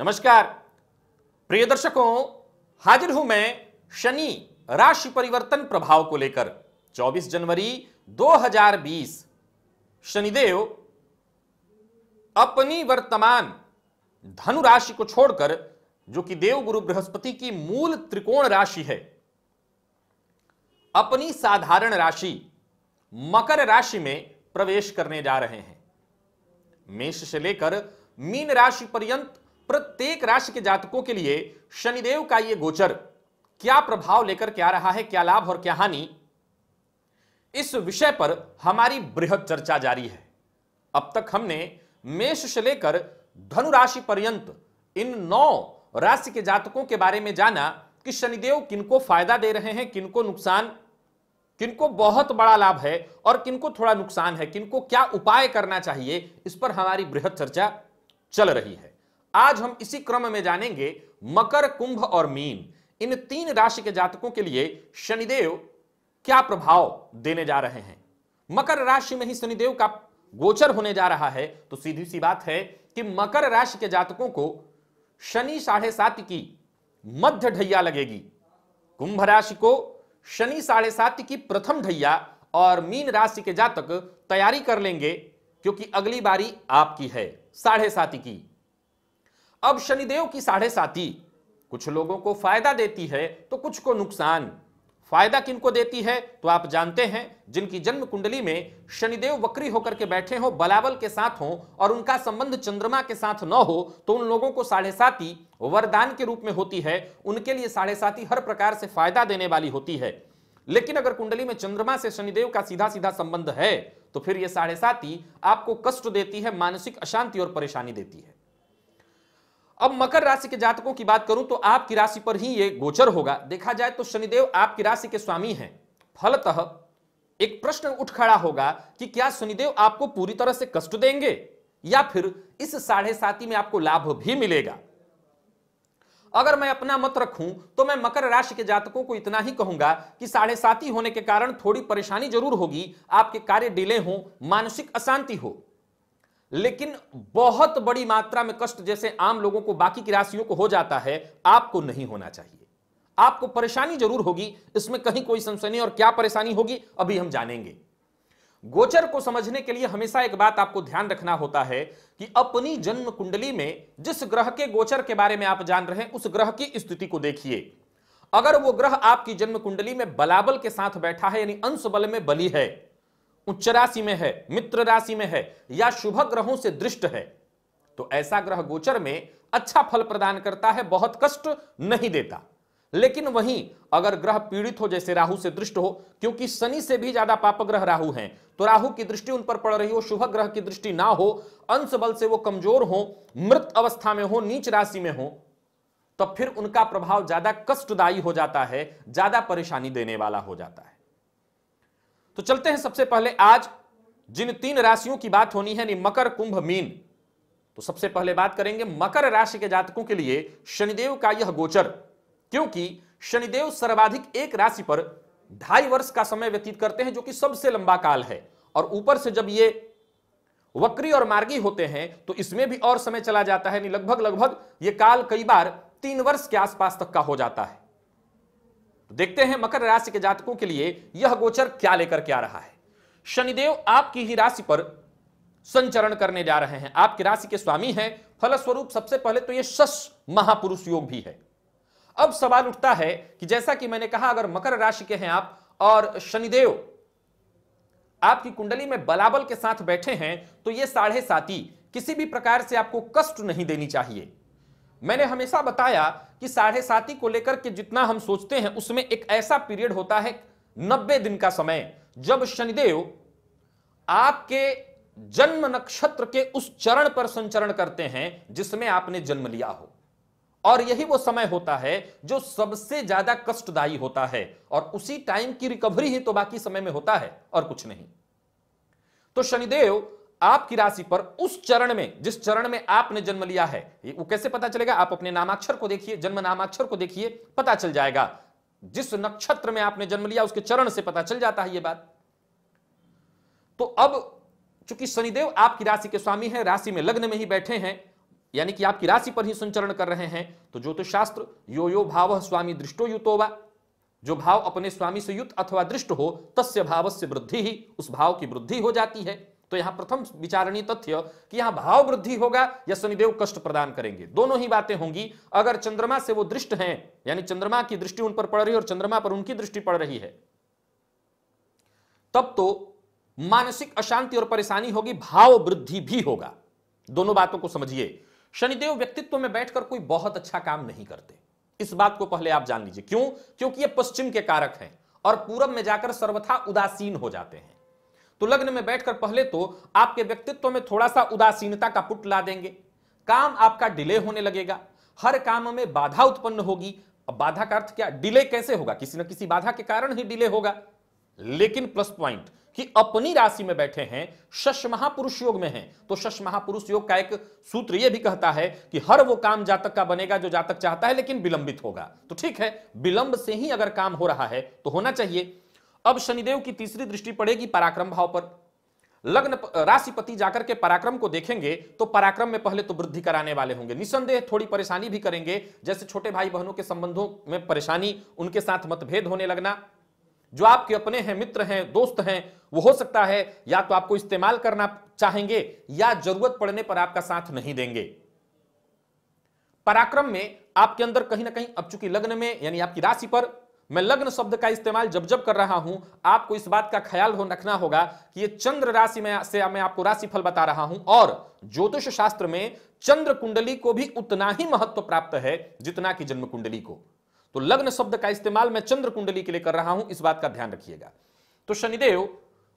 नमस्कार प्रिय दर्शकों हाजिर हूं मैं शनि राशि परिवर्तन प्रभाव को लेकर 24 जनवरी 2020 शनिदेव अपनी वर्तमान धनु राशि को छोड़कर जो कि देव गुरु बृहस्पति की मूल त्रिकोण राशि है अपनी साधारण राशि मकर राशि में प्रवेश करने जा रहे हैं मेष से लेकर मीन राशि पर्यंत प्रत्येक राशि के जातकों के लिए शनिदेव का यह गोचर क्या प्रभाव लेकर क्या रहा है क्या लाभ और क्या हानि इस विषय पर हमारी बृहद चर्चा जारी है अब तक हमने मेष से लेकर धनु राशि पर्यंत इन नौ राशि के जातकों के बारे में जाना कि शनिदेव किनको फायदा दे रहे हैं किनको नुकसान किनको बहुत बड़ा लाभ है और किनको थोड़ा नुकसान है किनको क्या उपाय करना चाहिए इस पर हमारी बृहद चर्चा चल रही है आज हम इसी क्रम में जानेंगे मकर कुंभ और मीन इन तीन राशि के जातकों के लिए शनिदेव क्या प्रभाव देने जा रहे हैं मकर राशि में ही शनिदेव का गोचर होने जा रहा है तो सीधी सी बात है कि मकर राशि के जातकों को शनि साढ़े सात की मध्य ढैया लगेगी कुंभ राशि को शनि साढ़े सात की प्रथम ढैया और मीन राशि के जातक तैयारी कर लेंगे क्योंकि अगली बारी आपकी है साढ़े सात की अब शनिदेव की साढ़े साथी कुछ लोगों को फायदा देती है तो कुछ को नुकसान फायदा किनको देती है तो आप जानते हैं जिनकी जन्म कुंडली में शनिदेव वक्री होकर के बैठे हो बलाबल के साथ हो और उनका संबंध चंद्रमा के साथ न हो तो उन लोगों को साढ़े साथी वरदान के रूप में होती है उनके लिए साढ़े साथी हर प्रकार से फायदा देने वाली होती है लेकिन अगर कुंडली में चंद्रमा से शनिदेव का सीधा सीधा संबंध है तो फिर यह साढ़े साथी आपको कष्ट देती है मानसिक अशांति और परेशानी देती है अब मकर राशि के जातकों की बात करूं तो आपकी राशि पर ही ये गोचर होगा देखा जाए तो शनिदेव आपकी राशि के स्वामी हैं फलतः एक प्रश्न उठ खड़ा होगा कि क्या शनिदेव आपको पूरी तरह से कष्ट देंगे या फिर इस साढ़े साथी में आपको लाभ भी मिलेगा अगर मैं अपना मत रखूं तो मैं मकर राशि के जातकों को इतना ही कहूंगा कि साढ़े साथी होने के कारण थोड़ी परेशानी जरूर होगी आपके कार्य डिले हो मानसिक अशांति हो लेकिन बहुत बड़ी मात्रा में कष्ट जैसे आम लोगों को बाकी की राशियों को हो जाता है आपको नहीं होना चाहिए आपको परेशानी जरूर होगी इसमें कहीं कोई संशय नहीं और क्या परेशानी होगी अभी हम जानेंगे गोचर को समझने के लिए हमेशा एक बात आपको ध्यान रखना होता है कि अपनी जन्म कुंडली में जिस ग्रह के गोचर के बारे में आप जान रहे हैं उस ग्रह की स्थिति को देखिए अगर वो ग्रह आपकी जन्म कुंडली में बलाबल के साथ बैठा है यानी अंश बल में बली है उच्च राशि में है मित्र राशि में है या शुभ ग्रहों से दृष्ट है तो ऐसा ग्रह गोचर में अच्छा फल प्रदान करता है बहुत कष्ट नहीं देता लेकिन वहीं अगर ग्रह पीड़ित हो जैसे राहु से दृष्ट हो क्योंकि शनि से भी ज्यादा पाप ग्रह राहु हैं तो राहु की दृष्टि उन पर पड़ रही हो शुभ ग्रह की दृष्टि ना हो अंश बल से वो कमजोर हो मृत अवस्था में हो नीच राशि में हो तो फिर उनका प्रभाव ज्यादा कष्टदायी हो जाता है ज्यादा परेशानी देने वाला हो जाता है तो चलते हैं सबसे पहले आज जिन तीन राशियों की बात होनी है मकर कुंभ मीन तो सबसे पहले बात करेंगे मकर राशि के जातकों के लिए शनिदेव का यह गोचर क्योंकि शनिदेव सर्वाधिक एक राशि पर ढाई वर्ष का समय व्यतीत करते हैं जो कि सबसे लंबा काल है और ऊपर से जब ये वक्री और मार्गी होते हैं तो इसमें भी और समय चला जाता है लगभग लगभग ये काल कई बार तीन वर्ष के आसपास तक का हो जाता है तो देखते हैं मकर राशि के जातकों के लिए यह गोचर क्या लेकर के आ रहा है शनिदेव आपकी ही राशि पर संचरण करने जा रहे हैं आपकी राशि के स्वामी हैं फलस्वरूप सबसे पहले तो यह सस महापुरुष योग भी है अब सवाल उठता है कि जैसा कि मैंने कहा अगर मकर राशि के हैं आप और शनिदेव आपकी कुंडली में बलाबल के साथ बैठे हैं तो यह साढ़े साथी किसी भी प्रकार से आपको कष्ट नहीं देनी चाहिए मैंने हमेशा बताया कि साढ़े साथी को लेकर के जितना हम सोचते हैं उसमें एक ऐसा पीरियड होता है नब्बे दिन का समय जब शनिदेव आपके जन्म नक्षत्र के उस चरण पर संचरण करते हैं जिसमें आपने जन्म लिया हो और यही वो समय होता है जो सबसे ज्यादा कष्टदायी होता है और उसी टाइम की रिकवरी ही तो बाकी समय में होता है और कुछ नहीं तो शनिदेव आपकी राशि पर उस चरण में जिस चरण में आपने जन्म लिया है वो कैसे पता चलेगा आप अपने नामाक्षर को देखिए जन्म नामाक्षर को देखिए पता चल जाएगा जिस नक्षत्र में आपने जन्म लिया उसके चरण से पता चल जाता है ये बात तो अब चूंकि शनिदेव आपकी राशि के स्वामी हैं राशि में लग्न में ही बैठे हैं यानी कि आपकी राशि पर ही संचरण कर रहे हैं तो ज्योतिष शास्त्र यो यो भाव स्वामी दृष्टो युतो वा जो भाव अपने स्वामी से युक्त अथवा दृष्ट हो तस्य भाव से वृद्धि ही उस भाव की वृद्धि हो जाती है तो यहां प्रथम विचारणीय तथ्य कि यहां भाव वृद्धि होगा या शनिदेव कष्ट प्रदान करेंगे दोनों ही बातें होंगी अगर चंद्रमा से वो दृष्ट हैं यानी चंद्रमा की दृष्टि उन पर पड़ रही है और चंद्रमा पर उनकी दृष्टि पड़ रही है तब तो मानसिक अशांति और परेशानी होगी भाव वृद्धि भी होगा दोनों बातों को समझिए शनिदेव व्यक्तित्व में बैठकर कोई बहुत अच्छा काम नहीं करते इस बात को पहले आप जान लीजिए क्यों क्योंकि ये पश्चिम के कारक हैं और पूरब में जाकर सर्वथा उदासीन हो जाते हैं तो लग्न में बैठकर पहले तो आपके व्यक्तित्व में थोड़ा सा उदासीनता का पुट ला देंगे काम आपका डिले होने लगेगा हर काम में बाधा उत्पन्न होगी अब बाधा का अर्थ क्या डिले कैसे होगा किसी न किसी बाधा के कारण ही डिले होगा लेकिन प्लस पॉइंट कि अपनी राशि में बैठे हैं शश महापुरुष योग में हैं तो शश महापुरुष योग का एक सूत्र यह भी कहता है कि हर वो काम जातक का बनेगा जो जातक चाहता है लेकिन विलंबित होगा तो ठीक है विलंब से ही अगर काम हो रहा है तो होना चाहिए अब शनिदेव की तीसरी दृष्टि पड़ेगी पराक्रम भाव पर लग्न राशिपति जाकर के पराक्रम को देखेंगे तो पराक्रम में पहले तो वृद्धि कराने वाले होंगे निसंदेह थोड़ी परेशानी भी करेंगे जैसे छोटे भाई बहनों के संबंधों में परेशानी उनके साथ मतभेद होने लगना जो आपके अपने हैं मित्र हैं दोस्त हैं वो हो सकता है या तो आपको इस्तेमाल करना चाहेंगे या जरूरत पड़ने पर आपका साथ नहीं देंगे पराक्रम में आपके अंदर कहीं ना कहीं अब चुकी लग्न में यानी आपकी राशि पर मैं लग्न शब्द का इस्तेमाल जब जब कर रहा हूं आपको इस बात का ख्याल हो रखना होगा कि ये चंद्र राशि में से मैं आपको राशि फल बता रहा हूं और ज्योतिष शास्त्र में चंद्र कुंडली को भी उतना ही महत्व प्राप्त है जितना कि जन्म कुंडली को तो लग्न शब्द का इस्तेमाल मैं चंद्र कुंडली के लिए कर रहा हूं इस बात का ध्यान रखिएगा तो शनिदेव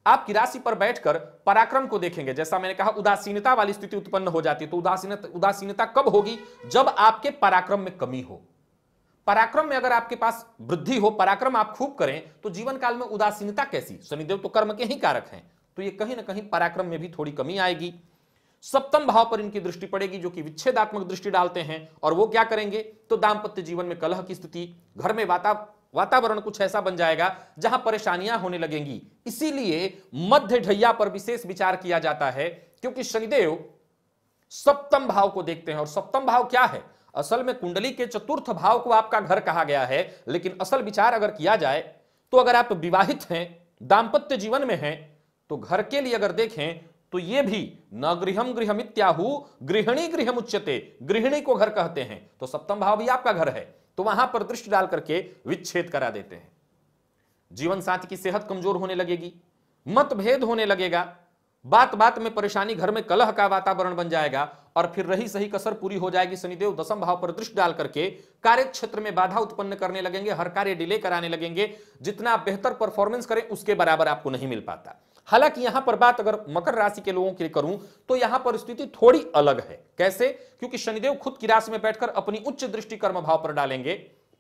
आपकी राशि पर बैठकर पराक्रम को देखेंगे जैसा मैंने कहा उदासीनता वाली स्थिति उत्पन्न हो जाती है तो उदासीनता उदासीनता कब होगी जब आपके पराक्रम में कमी हो पराक्रम में अगर आपके पास वृद्धि हो पराक्रम आप खूब करें तो जीवन काल में उदासीनता कैसी शनिदेव तो कर्म के ही कारक हैं तो ये कहीं ना कहीं पराक्रम में भी थोड़ी कमी आएगी सप्तम भाव पर इनकी दृष्टि पड़ेगी जो कि विच्छेदात्मक दृष्टि डालते हैं और वो क्या करेंगे तो दाम्पत्य जीवन में कलह की स्थिति घर में वाता वातावरण कुछ ऐसा बन जाएगा जहां परेशानियां होने लगेंगी इसीलिए मध्य ढैया पर विशेष विचार किया जाता है क्योंकि शनिदेव सप्तम भाव को देखते हैं और सप्तम भाव क्या है असल में कुंडली के चतुर्थ भाव को आपका घर कहा गया है लेकिन असल विचार अगर किया जाए तो अगर आप विवाहित हैं दाम्पत्य जीवन में हैं तो घर के लिए अगर देखें तो ये भी न गृहम गृह मित्याहु गृहिणी गृह उच्चते गृहिणी को घर कहते हैं तो सप्तम भाव भी आपका घर है तो वहां पर दृष्टि डाल करके विच्छेद करा देते हैं जीवन साथी की सेहत कमजोर होने लगेगी मतभेद होने लगेगा बात बात में परेशानी घर में कलह का वातावरण बन जाएगा और फिर रही सही कसर पूरी हो जाएगी शनिदेव दसम भाव पर दृष्टि डाल करके कार्य क्षेत्र में बाधा उत्पन्न करने लगेंगे हर कार्य डिले कराने लगेंगे जितना बेहतर परफॉर्मेंस करें उसके बराबर आपको नहीं मिल पाता हालांकि यहां पर बात अगर मकर राशि के लोगों के लिए करूं तो यहां पर स्थिति थोड़ी अलग है कैसे क्योंकि शनिदेव खुद की राशि में बैठकर अपनी उच्च दृष्टि कर्म भाव पर डालेंगे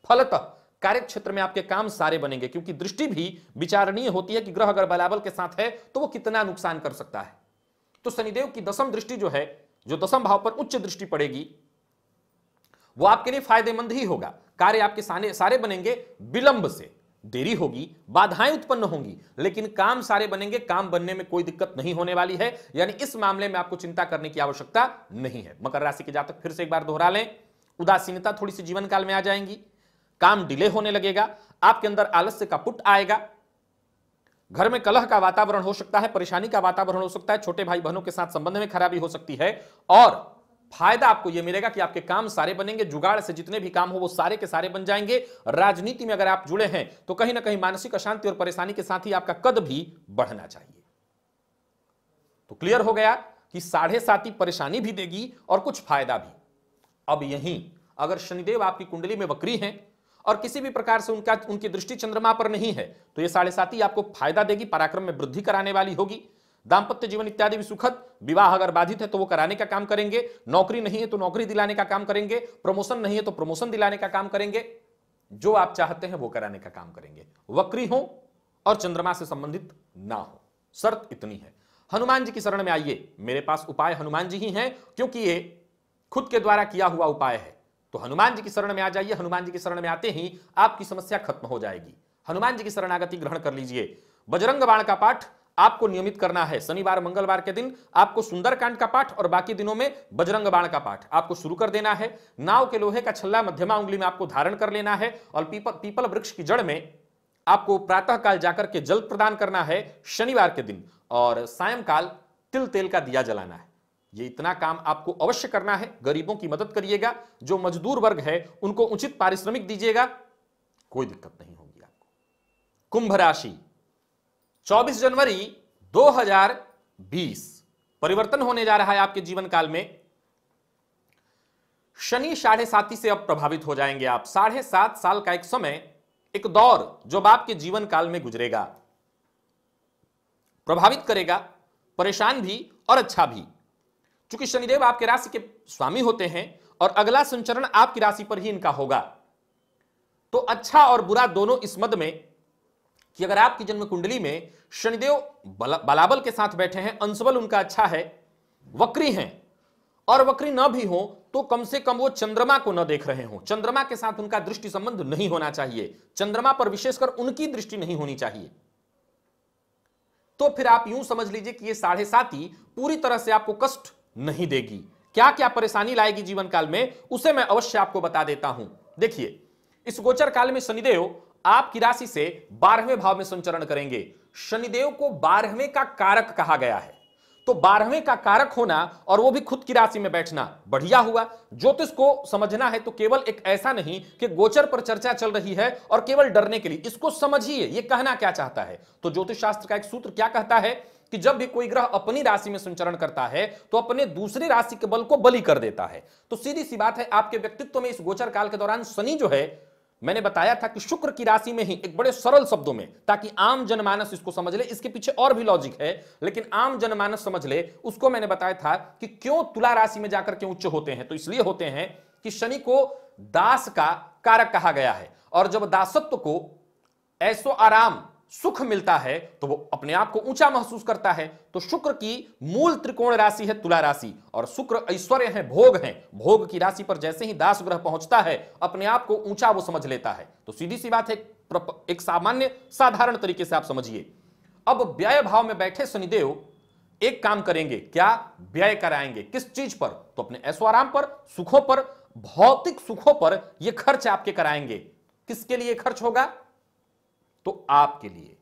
फलतः कार्य क्षेत्र में आपके काम सारे बनेंगे क्योंकि दृष्टि भी विचारणीय होती है कि ग्रह अगर बलाबल के साथ है तो वो कितना नुकसान कर सकता है तो शनिदेव की दसम दृष्टि जो है जो दसम भाव पर उच्च दृष्टि पड़ेगी वो आपके लिए फायदेमंद ही होगा कार्य आपके सारे सारे बनेंगे विलंब से देरी होगी बाधाएं उत्पन्न होंगी लेकिन काम सारे बनेंगे काम बनने में कोई दिक्कत नहीं होने वाली है यानी इस मामले में आपको चिंता करने की आवश्यकता नहीं है मकर राशि के जातक फिर से एक बार दोहरा लें उदासीनता थोड़ी सी जीवन काल में आ जाएंगी काम डिले होने लगेगा आपके अंदर आलस्य का पुट आएगा घर में कलह का वातावरण हो सकता है परेशानी का वातावरण हो सकता है छोटे भाई बहनों के साथ संबंध में खराबी हो सकती है और फायदा आपको यह मिलेगा कि आपके काम सारे बनेंगे जुगाड़ से जितने भी काम हो वो सारे के सारे बन जाएंगे राजनीति में अगर आप जुड़े हैं तो कहीं ना कहीं मानसिक अशांति और परेशानी के साथ ही आपका कद भी बढ़ना चाहिए तो क्लियर हो गया कि साढ़े साथी परेशानी भी देगी और कुछ फायदा भी अब यही अगर शनिदेव आपकी कुंडली में वक्री हैं और किसी भी प्रकार से उनका उनकी दृष्टि चंद्रमा पर नहीं है तो ये साढ़े साथ ही आपको फायदा देगी पराक्रम में वृद्धि कराने वाली होगी दाम्पत्य जीवन इत्यादि भी सुखद विवाह अगर बाधित है तो वो कराने का काम करेंगे नौकरी नहीं है तो नौकरी दिलाने का काम करेंगे प्रमोशन नहीं है तो प्रमोशन दिलाने का काम करेंगे जो आप चाहते हैं वो कराने का काम करेंगे वक्री हो और चंद्रमा से संबंधित ना हो शर्त इतनी है हनुमान जी की शरण में आइए मेरे पास उपाय हनुमान जी ही हैं क्योंकि ये खुद के द्वारा किया हुआ उपाय है तो हनुमान जी की शरण में आ जाइए हनुमान जी की शरण में आते ही आपकी समस्या खत्म हो जाएगी हनुमान जी की शरणागति ग्रहण कर लीजिए बजरंग बाण का पाठ आपको नियमित करना है शनिवार मंगलवार के दिन आपको सुंदरकांड का पाठ और बाकी दिनों में बजरंग बाण का पाठ आपको शुरू कर देना है नाव के लोहे का छल्ला मध्यमा उंगली में आपको धारण कर लेना है और पीपल पीपल वृक्ष की जड़ में आपको प्रातःकाल जाकर के जल प्रदान करना है शनिवार के दिन और सायंकाल तिल तेल का दिया जलाना है ये इतना काम आपको अवश्य करना है गरीबों की मदद करिएगा जो मजदूर वर्ग है उनको उचित पारिश्रमिक दीजिएगा कोई दिक्कत नहीं होगी आपको कुंभ राशि 24 जनवरी 2020 परिवर्तन होने जा रहा है आपके जीवन काल में शनि साढ़े साथी से अब प्रभावित हो जाएंगे आप साढ़े सात साल का एक समय एक दौर जो आपके जीवन काल में गुजरेगा प्रभावित करेगा परेशान भी और अच्छा भी चूंकि शनिदेव आपके राशि के स्वामी होते हैं और अगला संचरण आपकी राशि पर ही इनका होगा तो अच्छा और बुरा दोनों इस मद में कि अगर आपकी जन्म कुंडली में शनिदेव बलाबल के साथ बैठे हैं अंशबल उनका अच्छा है वक्री हैं और वक्री न भी हो तो कम से कम वो चंद्रमा को न देख रहे हो चंद्रमा के साथ उनका दृष्टि संबंध नहीं होना चाहिए चंद्रमा पर विशेषकर उनकी दृष्टि नहीं होनी चाहिए तो फिर आप यूं समझ लीजिए कि ये साढ़े साथी पूरी तरह से आपको कष्ट नहीं देगी क्या क्या परेशानी लाएगी जीवन काल में उसे मैं अवश्य आपको बता देता हूं देखिए इस गोचर काल में शनिदेव आपकी राशि से बारहवें भाव में संचरण करेंगे शनिदेव को बारहवें का कारक कहा गया है तो बारहवें का कारक होना और वो भी खुद की राशि में बैठना बढ़िया हुआ ज्योतिष को समझना है तो केवल एक ऐसा नहीं कि गोचर पर चर्चा चल रही है और केवल डरने के लिए इसको समझिए ये कहना क्या चाहता है तो ज्योतिष शास्त्र का एक सूत्र क्या कहता है कि जब भी कोई ग्रह अपनी राशि में संचरण करता है तो अपने दूसरी राशि के बल को बलि कर देता है तो सीधी सी बात है आपके व्यक्तित्व में इस गोचर काल के दौरान शनि जो है मैंने बताया था कि शुक्र की राशि में ही एक बड़े सरल शब्दों में ताकि आम जनमानस इसको समझ ले इसके पीछे और भी लॉजिक है लेकिन आम जनमानस समझ ले उसको मैंने बताया था कि क्यों तुला राशि में जाकर के उच्च होते हैं तो इसलिए होते हैं कि शनि को दास का कारक कहा गया है और जब दासत्व को ऐसो आराम सुख मिलता है तो वो अपने आप को ऊंचा महसूस करता है तो शुक्र की मूल त्रिकोण राशि है तुला राशि और शुक्र ऐश्वर्य है भोग है भोग की राशि पर जैसे ही दास ग्रह पहुंचता है अपने आप को ऊंचा वो समझ लेता है तो सीधी सी बात है एक सामान्य साधारण तरीके से आप समझिए अब व्यय भाव में बैठे शनिदेव एक काम करेंगे क्या व्यय कराएंगे किस चीज पर तो अपने ऐश्वराम पर सुखों पर भौतिक सुखों पर यह खर्च आपके कराएंगे किसके लिए खर्च होगा तो आपके लिए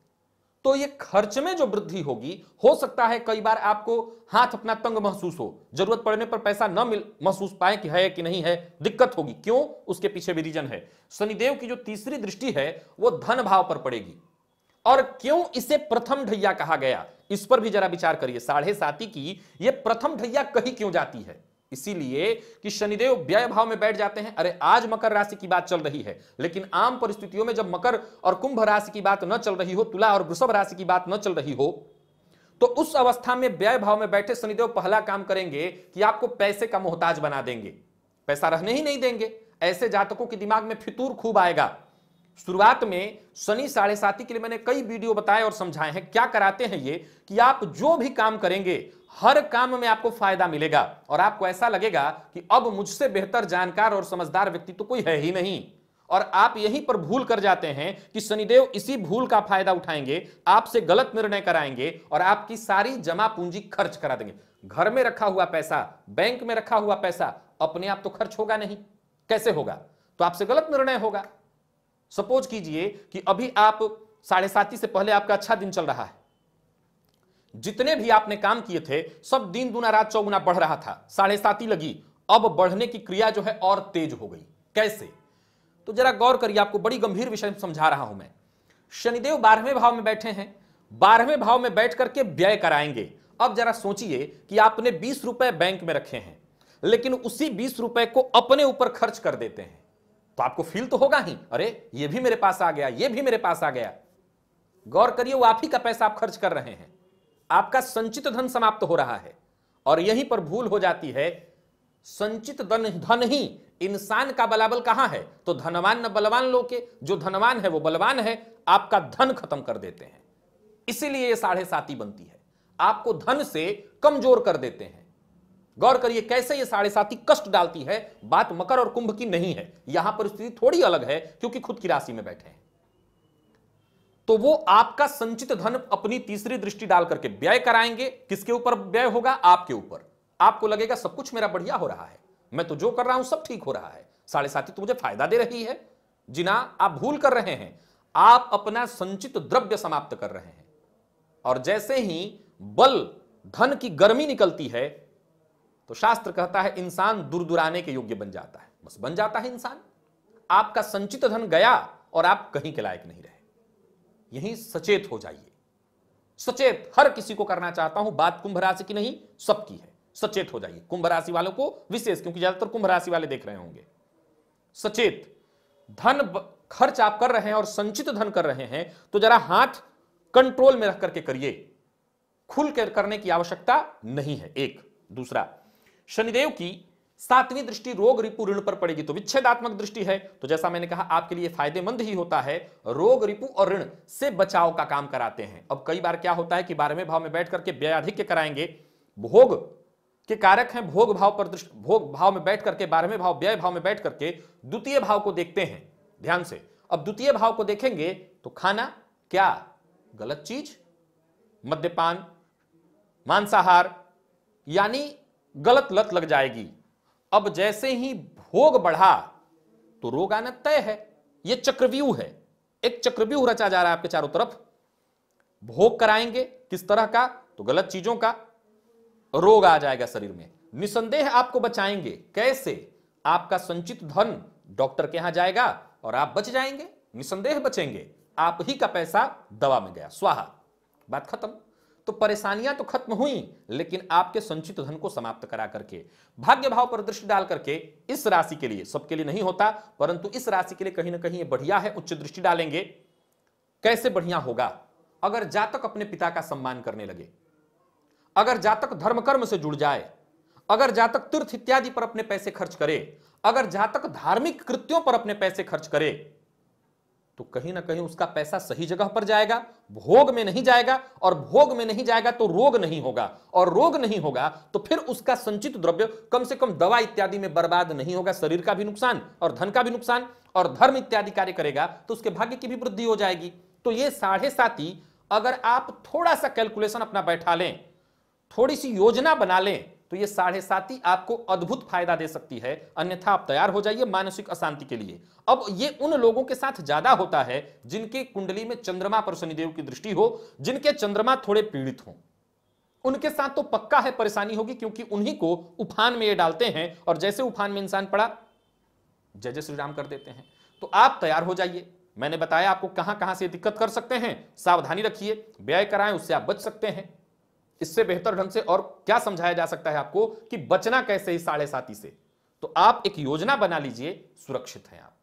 तो ये खर्च में जो वृद्धि होगी हो सकता है कई बार आपको हाथ अपना तंग महसूस हो जरूरत पड़ने पर पैसा न मिल महसूस पाए कि है कि नहीं है दिक्कत होगी क्यों उसके पीछे भी रीजन है शनिदेव की जो तीसरी दृष्टि है वो धन भाव पर पड़ेगी और क्यों इसे प्रथम ढैया कहा गया इस पर भी जरा विचार करिए साढ़े साथी की यह प्रथम ढैया कही क्यों जाती है इसीलिए कि शनिदेव व्यय भाव में बैठ जाते हैं अरे आज मकर राशि की बात चल रही है लेकिन आम परिस्थितियों में जब मकर और कुंभ राशि की बात न चल रही हो तुला और वृषभ राशि की बात न चल रही हो तो उस अवस्था में व्यय भाव में बैठे शनिदेव पहला काम करेंगे कि आपको पैसे का मोहताज बना देंगे पैसा रहने ही नहीं देंगे ऐसे जातकों के दिमाग में फितूर खूब आएगा शुरुआत में शनि साढ़े साथी के लिए मैंने कई वीडियो बताए और समझाए हैं क्या कराते हैं ये कि आप जो भी काम करेंगे हर काम में आपको फायदा मिलेगा और आपको ऐसा लगेगा कि अब मुझसे बेहतर जानकार और समझदार व्यक्ति तो कोई है ही नहीं और आप यहीं पर भूल कर जाते हैं कि शनिदेव इसी भूल का फायदा उठाएंगे आपसे गलत निर्णय कराएंगे और आपकी सारी जमा पूंजी खर्च करा देंगे घर में रखा हुआ पैसा बैंक में रखा हुआ पैसा अपने आप तो खर्च होगा नहीं कैसे होगा तो आपसे गलत निर्णय होगा सपोज कीजिए कि अभी आप साढ़े से पहले आपका अच्छा दिन चल रहा है जितने भी आपने काम किए थे सब दिन दुना रात चौगुना बढ़ रहा था साढ़े सात ही लगी अब बढ़ने की क्रिया जो है और तेज हो गई कैसे तो जरा गौर करिए आपको बड़ी गंभीर विषय समझा रहा हूं मैं शनिदेव बारहवें भाव में बैठे हैं बारहवें भाव में बैठ करके व्यय कराएंगे अब जरा सोचिए कि आपने बीस रुपए बैंक में रखे हैं लेकिन उसी बीस रुपए को अपने ऊपर खर्च कर देते हैं तो आपको फील तो होगा ही अरे ये भी मेरे पास आ गया ये भी मेरे पास आ गया गौर करिए वो आप ही का पैसा आप खर्च कर रहे हैं आपका संचित धन समाप्त हो रहा है और यहीं पर भूल हो जाती है संचित धन धन ही इंसान का बलाबल कहां है तो धनवान न बलवान लो के जो धनवान है वो बलवान है आपका धन खत्म कर देते हैं इसीलिए ये साढ़े साती बनती है आपको धन से कमजोर कर देते हैं गौर करिए कैसे ये साढ़े साती कष्ट डालती है बात मकर और कुंभ की नहीं है यहां पर स्थिति थोड़ी अलग है क्योंकि खुद की राशि में बैठे हैं तो वो आपका संचित धन अपनी तीसरी दृष्टि डाल करके व्यय कराएंगे किसके ऊपर व्यय होगा आपके ऊपर आपको लगेगा सब कुछ मेरा बढ़िया हो रहा है मैं तो जो कर रहा हूं सब ठीक हो रहा है साढ़े साथी तो मुझे फायदा दे रही है जिना आप भूल कर रहे हैं आप अपना संचित द्रव्य समाप्त कर रहे हैं और जैसे ही बल धन की गर्मी निकलती है तो शास्त्र कहता है इंसान दुरदुराने के योग्य बन जाता है बस बन जाता है इंसान आपका संचित धन गया और आप कहीं के लायक नहीं रहे यहीं सचेत हो जाइए सचेत हर किसी को करना चाहता हूं बात कुंभ राशि की नहीं सबकी है सचेत हो जाइए कुंभ राशि वालों को विशेष क्योंकि ज्यादातर कुंभ राशि वाले देख रहे होंगे सचेत धन खर्च आप कर रहे हैं और संचित धन कर रहे हैं तो जरा हाथ कंट्रोल में रख करके करिए खुल कर करने की आवश्यकता नहीं है एक दूसरा शनिदेव की सातवीं दृष्टि रोग रिपु ऋण पर पड़ेगी तो विच्छेदात्मक दृष्टि है तो जैसा मैंने कहा आपके लिए फायदेमंद ही होता है रोग रिपु और ऋण से बचाव का काम कराते हैं अब कई बार क्या होता है कि बारहवें भाव में बैठ करके व्यधिक कराएंगे भोग के कारक हैं भोग भाव पर दृष्टि भोग भाव में बैठ करके बारहवें भाव व्यय भाव में बैठ करके द्वितीय भाव को देखते हैं ध्यान से अब द्वितीय भाव को देखेंगे तो खाना क्या गलत चीज मद्यपान मांसाहार यानी गलत लत लग जाएगी अब जैसे ही भोग बढ़ा तो रोग आना तय है यह चक्रव्यूह है एक चक्रव्यूह रचा जा रहा है आपके चारों तरफ भोग कराएंगे किस तरह का तो गलत चीजों का रोग आ जाएगा शरीर में निसंदेह आपको बचाएंगे कैसे आपका संचित धन डॉक्टर के यहां जाएगा और आप बच जाएंगे निसंदेह बचेंगे आप ही का पैसा दवा में गया स्वाहा बात खत्म तो परेशानियां तो खत्म हुई लेकिन आपके संचित धन को समाप्त करा करके भाग्य भाव पर दृष्टि डाल करके इस राशि के लिए सबके लिए नहीं होता परंतु इस राशि के लिए कहीं ना कहीं बढ़िया है उच्च दृष्टि डालेंगे कैसे बढ़िया होगा अगर जातक अपने पिता का सम्मान करने लगे अगर जातक धर्म कर्म से जुड़ जाए अगर जातक तीर्थ इत्यादि पर अपने पैसे खर्च करे अगर जातक धार्मिक कृत्यों पर अपने पैसे खर्च करे तो कहीं ना कहीं उसका पैसा सही जगह पर जाएगा भोग में नहीं जाएगा और भोग में नहीं जाएगा तो रोग नहीं होगा और रोग नहीं होगा तो फिर उसका संचित द्रव्य कम से कम दवा इत्यादि में बर्बाद नहीं होगा शरीर का भी नुकसान और धन का भी नुकसान और धर्म इत्यादि कार्य करेगा तो उसके भाग्य की भी वृद्धि हो जाएगी तो ये साढ़े साथी अगर आप थोड़ा सा कैलकुलेशन अपना बैठा लें थोड़ी सी योजना बना लें तो ये साढ़े साथी आपको अद्भुत फायदा दे सकती है अन्यथा आप तैयार हो जाइए मानसिक अशांति के लिए अब ये उन लोगों के साथ ज्यादा होता है जिनके कुंडली में चंद्रमा पर शनिदेव की दृष्टि हो जिनके चंद्रमा थोड़े पीड़ित हो उनके साथ तो पक्का है परेशानी होगी क्योंकि उन्हीं को उफान में ये डालते हैं और जैसे उफान में इंसान पड़ा जय जय श्री राम कर देते हैं तो आप तैयार हो जाइए मैंने बताया आपको कहां कहां से दिक्कत कर सकते हैं सावधानी रखिए व्यय कराएं उससे आप बच सकते हैं इससे बेहतर ढंग से और क्या समझाया जा सकता है आपको कि बचना कैसे इस साढ़े साथी से तो आप एक योजना बना लीजिए सुरक्षित हैं आप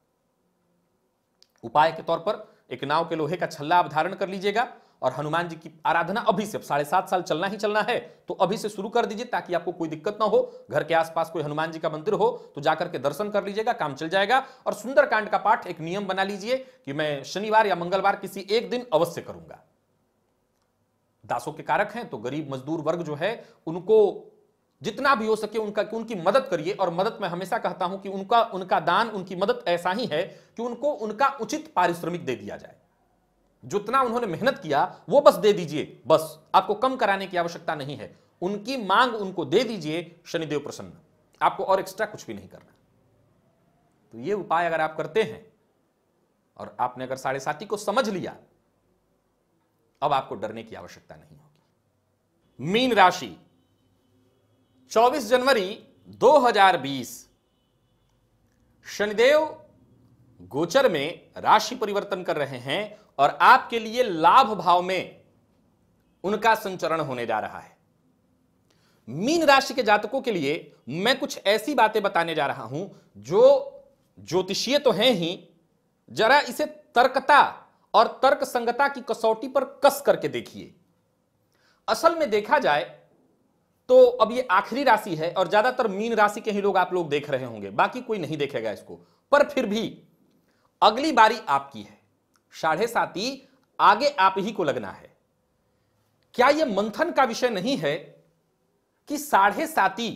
उपाय के तौर पर एक नाव के लोहे का छल्ला आप धारण कर लीजिएगा और हनुमान जी की आराधना अभी से साढ़े सात साल चलना ही चलना है तो अभी से शुरू कर दीजिए ताकि आपको कोई दिक्कत ना हो घर के आसपास कोई हनुमान जी का मंदिर हो तो जाकर के दर्शन कर लीजिएगा काम चल जाएगा और सुंदरकांड का पाठ एक नियम बना लीजिए कि मैं शनिवार या मंगलवार किसी एक दिन अवश्य करूंगा दासों के कारक हैं तो गरीब मजदूर वर्ग जो है उनको जितना भी हो सके उनका उनकी मदद करिए और मदद मैं हमेशा कहता हूं कि उनका उनका दान उनकी मदद ऐसा ही है कि उनको उनका उचित पारिश्रमिक दे दिया जाए जितना उन्होंने मेहनत किया वो बस दे दीजिए बस आपको कम कराने की आवश्यकता नहीं है उनकी मांग उनको दे दीजिए शनिदेव प्रसन्न आपको और एक्स्ट्रा कुछ भी नहीं करना तो ये उपाय अगर आप करते हैं और आपने अगर साढ़े साथी को समझ लिया अब आपको डरने की आवश्यकता नहीं होगी मीन राशि 24 जनवरी 2020 शनिदेव गोचर में राशि परिवर्तन कर रहे हैं और आपके लिए लाभ भाव में उनका संचरण होने जा रहा है मीन राशि के जातकों के लिए मैं कुछ ऐसी बातें बताने जा रहा हूं जो ज्योतिषीय तो हैं ही जरा इसे तर्कता और तर्क संगता की कसौटी पर कस करके देखिए असल में देखा जाए तो अब ये आखिरी राशि है और ज्यादातर मीन राशि के ही लोग आप लोग देख रहे होंगे बाकी कोई नहीं देखेगा इसको पर फिर भी अगली बारी आपकी है साढ़े साथी आगे आप ही को लगना है क्या यह मंथन का विषय नहीं है कि साढ़े साथी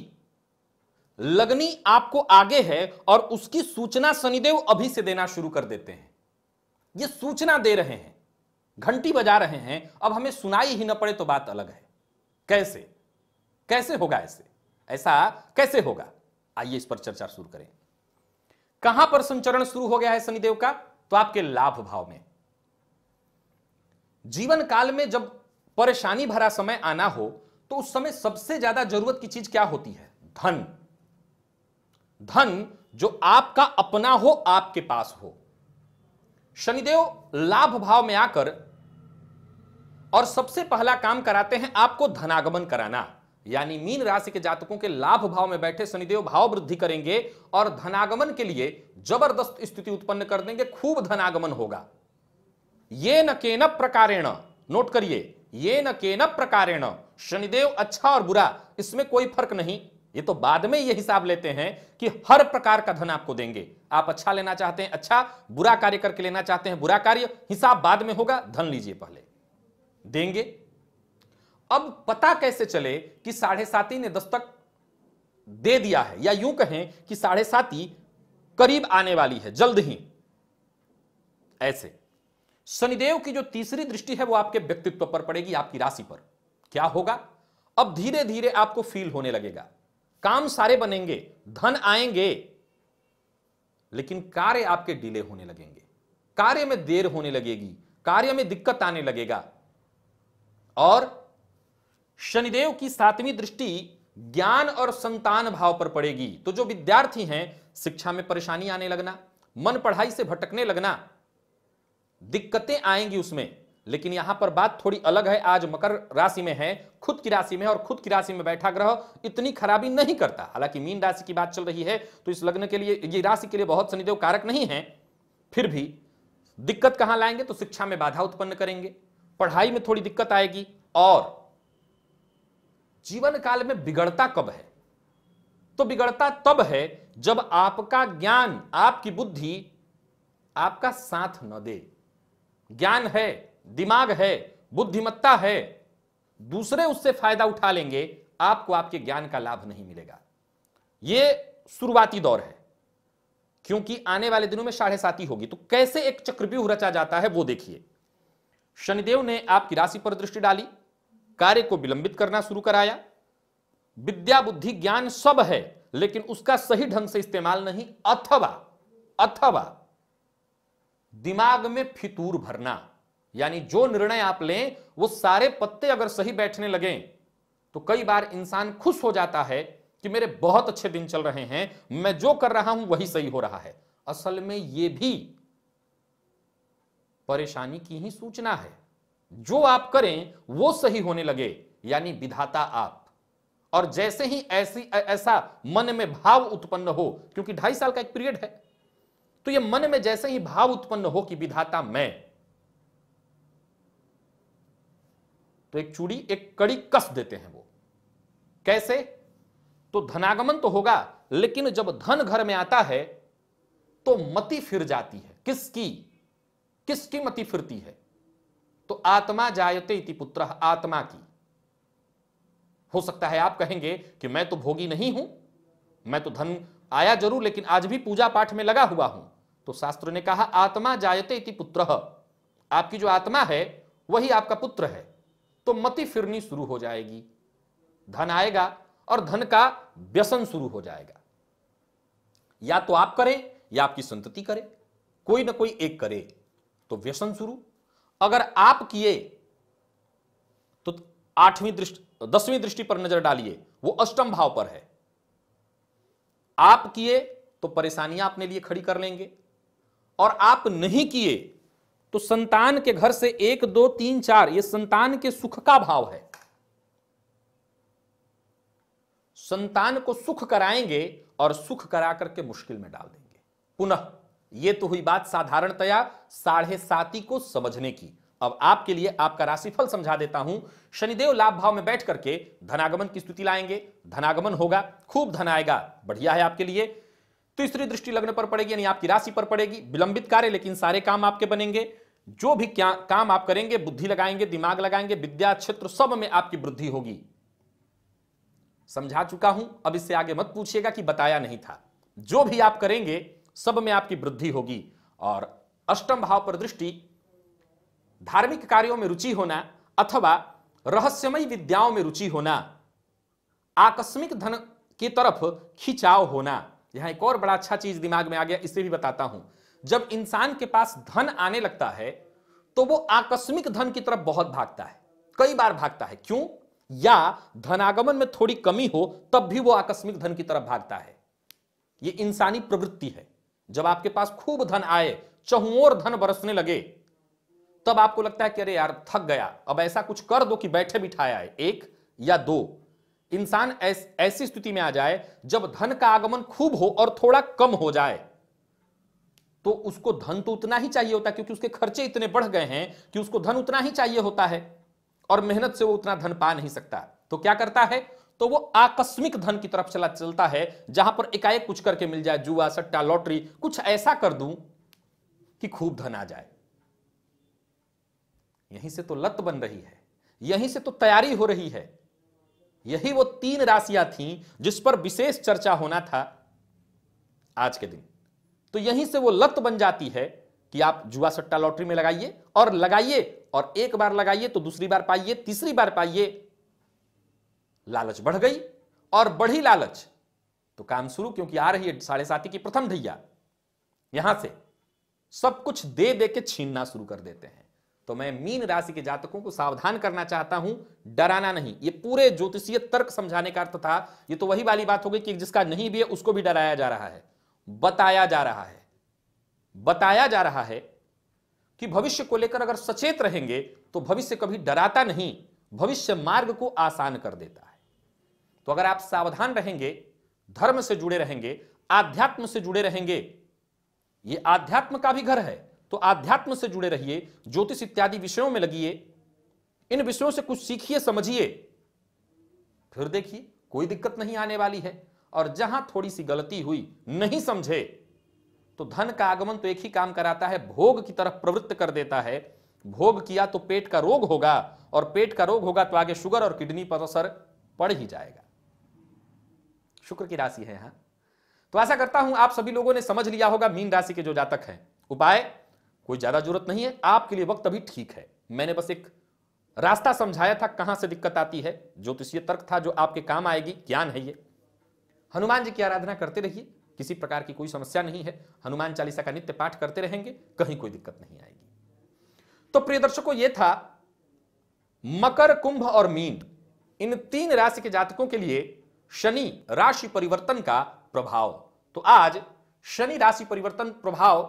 लगनी आपको आगे है और उसकी सूचना शनिदेव अभी से देना शुरू कर देते हैं ये सूचना दे रहे हैं घंटी बजा रहे हैं अब हमें सुनाई ही न पड़े तो बात अलग है कैसे कैसे होगा ऐसे ऐसा कैसे होगा आइए इस पर चर्चा शुरू करें कहां पर संचरण शुरू हो गया है शनिदेव का तो आपके लाभ भाव में जीवन काल में जब परेशानी भरा समय आना हो तो उस समय सबसे ज्यादा जरूरत की चीज क्या होती है धन धन जो आपका अपना हो आपके पास हो शनिदेव लाभ भाव में आकर और सबसे पहला काम कराते हैं आपको धनागमन कराना यानी मीन राशि के जातकों के लाभ भाव में बैठे शनिदेव भाव वृद्धि करेंगे और धनागमन के लिए जबरदस्त स्थिति उत्पन्न कर देंगे खूब धनागमन होगा ये न के न प्रकारेण नोट करिए ये न के न प्रकारेण शनिदेव अच्छा और बुरा इसमें कोई फर्क नहीं ये तो बाद में ये हिसाब लेते हैं कि हर प्रकार का धन आपको देंगे आप अच्छा लेना चाहते हैं अच्छा बुरा कार्य करके लेना चाहते हैं बुरा कार्य हिसाब बाद में होगा धन लीजिए पहले देंगे अब पता कैसे चले कि साढ़े साथी ने दस्तक दे दिया है या यूं कहें कि साढ़े साथी करीब आने वाली है जल्द ही ऐसे शनिदेव की जो तीसरी दृष्टि है वो आपके व्यक्तित्व पर पड़ेगी आपकी राशि पर क्या होगा अब धीरे धीरे आपको फील होने लगेगा काम सारे बनेंगे धन आएंगे लेकिन कार्य आपके डिले होने लगेंगे कार्य में देर होने लगेगी कार्य में दिक्कत आने लगेगा और शनिदेव की सातवीं दृष्टि ज्ञान और संतान भाव पर पड़ेगी तो जो विद्यार्थी हैं शिक्षा में परेशानी आने लगना मन पढ़ाई से भटकने लगना दिक्कतें आएंगी उसमें लेकिन यहां पर बात थोड़ी अलग है आज मकर राशि में है खुद की राशि में और खुद की राशि में बैठा ग्रह इतनी खराबी नहीं करता हालांकि मीन राशि की बात चल रही है तो इस लग्न के लिए ये राशि के लिए बहुत शनिदेव कारक नहीं है फिर भी दिक्कत कहां लाएंगे तो शिक्षा में बाधा उत्पन्न करेंगे पढ़ाई में थोड़ी दिक्कत आएगी और जीवन काल में बिगड़ता कब है तो बिगड़ता तब है जब आपका ज्ञान आपकी बुद्धि आपका साथ न दे ज्ञान है दिमाग है बुद्धिमत्ता है दूसरे उससे फायदा उठा लेंगे आपको आपके ज्ञान का लाभ नहीं मिलेगा यह शुरुआती दौर है क्योंकि आने वाले दिनों में साढ़े साथी होगी तो कैसे एक चक्रव्यूह रचा जाता है वो देखिए शनिदेव ने आपकी राशि पर दृष्टि डाली कार्य को विलंबित करना शुरू कराया विद्या बुद्धि ज्ञान सब है लेकिन उसका सही ढंग से इस्तेमाल नहीं अथवा अथवा दिमाग में फितूर भरना यानी जो निर्णय आप लें वो सारे पत्ते अगर सही बैठने लगे तो कई बार इंसान खुश हो जाता है कि मेरे बहुत अच्छे दिन चल रहे हैं मैं जो कर रहा हूं वही सही हो रहा है असल में ये भी परेशानी की ही सूचना है जो आप करें वो सही होने लगे यानी विधाता आप और जैसे ही ऐसी ऐसा मन में भाव उत्पन्न हो क्योंकि ढाई साल का एक पीरियड है तो ये मन में जैसे ही भाव उत्पन्न हो कि विधाता मैं तो एक चूड़ी एक कड़ी कस देते हैं वो कैसे तो धनागमन तो होगा लेकिन जब धन घर में आता है तो मति फिर जाती है किसकी किसकी मति फिरती है तो आत्मा जायते इति पुत्र आत्मा की हो सकता है आप कहेंगे कि मैं तो भोगी नहीं हूं मैं तो धन आया जरूर लेकिन आज भी पूजा पाठ में लगा हुआ हूं तो शास्त्र ने कहा आत्मा जायते इति पुत्र आपकी जो आत्मा है वही आपका पुत्र है तो मति फिरनी शुरू हो जाएगी धन आएगा और धन का व्यसन शुरू हो जाएगा या तो आप करें या आपकी संतति करे कोई ना कोई एक करे तो व्यसन शुरू अगर आप किए तो आठवीं दृष्टि दसवीं दृष्टि पर नजर डालिए वो अष्टम भाव पर है आप किए तो परेशानियां अपने लिए खड़ी कर लेंगे और आप नहीं किए तो संतान के घर से एक दो तीन चार ये संतान के सुख का भाव है संतान को सुख कराएंगे और सुख करा करके मुश्किल में डाल देंगे पुनः यह तो हुई बात साधारणतया साढ़े साती को समझने की अब आपके लिए आपका राशिफल समझा देता हूं शनिदेव लाभ भाव में बैठ करके धनागमन की स्तुति लाएंगे धनागमन होगा खूब धन आएगा बढ़िया है आपके लिए तो स्त्री दृष्टि लगने पर पड़ेगी यानी आपकी राशि पर पड़ेगी विलंबित कार्य लेकिन सारे काम आपके बनेंगे जो भी क्या काम आप करेंगे बुद्धि लगाएंगे दिमाग लगाएंगे विद्या क्षेत्र सब में आपकी वृद्धि होगी समझा चुका हूं अब इससे आगे मत पूछिएगा कि बताया नहीं था जो भी आप करेंगे सब में आपकी वृद्धि होगी और अष्टम भाव पर दृष्टि धार्मिक कार्यों में रुचि होना अथवा रहस्यमय विद्याओं में रुचि होना आकस्मिक धन की तरफ खिंचाव होना यहां एक और बड़ा अच्छा चीज दिमाग में आ गया इसे भी बताता हूं जब इंसान के पास धन आने लगता है तो वो आकस्मिक धन की तरफ बहुत भागता है कई बार भागता है क्यों या धनागमन में थोड़ी कमी हो तब भी वो आकस्मिक धन की तरफ भागता है ये इंसानी प्रवृत्ति है जब आपके पास खूब धन आए चहुओर धन बरसने लगे तब आपको लगता है कि अरे यार थक गया अब ऐसा कुछ कर दो कि बैठे बिठाया है एक या दो इंसान ऐस, ऐसी स्थिति में आ जाए जब धन का आगमन खूब हो और थोड़ा कम हो जाए तो उसको धन तो उतना ही चाहिए होता है क्योंकि उसके खर्चे इतने बढ़ गए हैं कि उसको धन उतना ही चाहिए होता है और मेहनत से वो उतना धन पा नहीं सकता तो क्या करता है तो वो आकस्मिक धन की तरफ चला चलता है जहां पर एकाएक कुछ करके मिल जाए जुआ सट्टा लॉटरी कुछ ऐसा कर दूं कि खूब धन आ जाए यहीं से तो लत बन रही है यहीं से तो तैयारी हो रही है यही वो तीन राशियां थीं जिस पर विशेष चर्चा होना था आज के दिन तो यहीं से वो लत बन जाती है कि आप जुआ सट्टा लॉटरी में लगाइए और लगाइए और एक बार लगाइए तो दूसरी बार पाइए तीसरी बार पाइए लालच बढ़ गई और बढ़ी लालच तो काम शुरू क्योंकि आ रही है साढ़े साथी की प्रथम ढैया यहां से सब कुछ दे दे के छीनना शुरू कर देते हैं तो मैं मीन राशि के जातकों को सावधान करना चाहता हूं डराना नहीं ये पूरे ज्योतिषीय तर्क समझाने का अर्थ था ये तो वही वाली बात हो गई कि जिसका नहीं भी है उसको भी डराया जा रहा है बताया जा रहा है बताया जा रहा है कि भविष्य को लेकर अगर सचेत रहेंगे तो भविष्य कभी डराता नहीं भविष्य मार्ग को आसान कर देता है तो अगर आप सावधान रहेंगे धर्म से जुड़े रहेंगे आध्यात्म से जुड़े रहेंगे ये आध्यात्म का भी घर है तो आध्यात्म से जुड़े रहिए ज्योतिष इत्यादि विषयों में लगिए इन विषयों से कुछ सीखिए समझिए फिर देखिए कोई दिक्कत नहीं आने वाली है और जहां थोड़ी सी गलती हुई नहीं समझे तो धन का आगमन तो एक ही काम कराता है भोग की तरफ प्रवृत्त कर देता है भोग किया तो पेट का रोग होगा और पेट का रोग होगा तो आगे शुगर और किडनी पर असर पड़ ही जाएगा शुक्र की राशि है यहां तो ऐसा करता हूं आप सभी लोगों ने समझ लिया होगा मीन राशि के जो जातक हैं उपाय कोई ज्यादा जरूरत नहीं है आपके लिए वक्त अभी ठीक है मैंने बस एक रास्ता समझाया था कहां से दिक्कत आती है ज्योतिषीय तर्क था जो आपके काम आएगी ज्ञान है ये हनुमान जी की आराधना करते रहिए किसी प्रकार की कोई समस्या नहीं है हनुमान चालीसा का नित्य पाठ करते रहेंगे कहीं कोई दिक्कत नहीं आएगी तो प्रिय दर्शकों यह था मकर कुंभ और मीन इन तीन राशि के जातकों के लिए शनि राशि परिवर्तन का प्रभाव तो आज शनि राशि परिवर्तन प्रभाव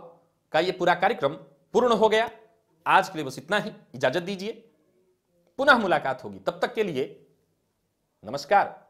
का यह पूरा कार्यक्रम पूर्ण हो गया आज के लिए बस इतना ही इजाजत दीजिए पुनः मुलाकात होगी तब तक के लिए नमस्कार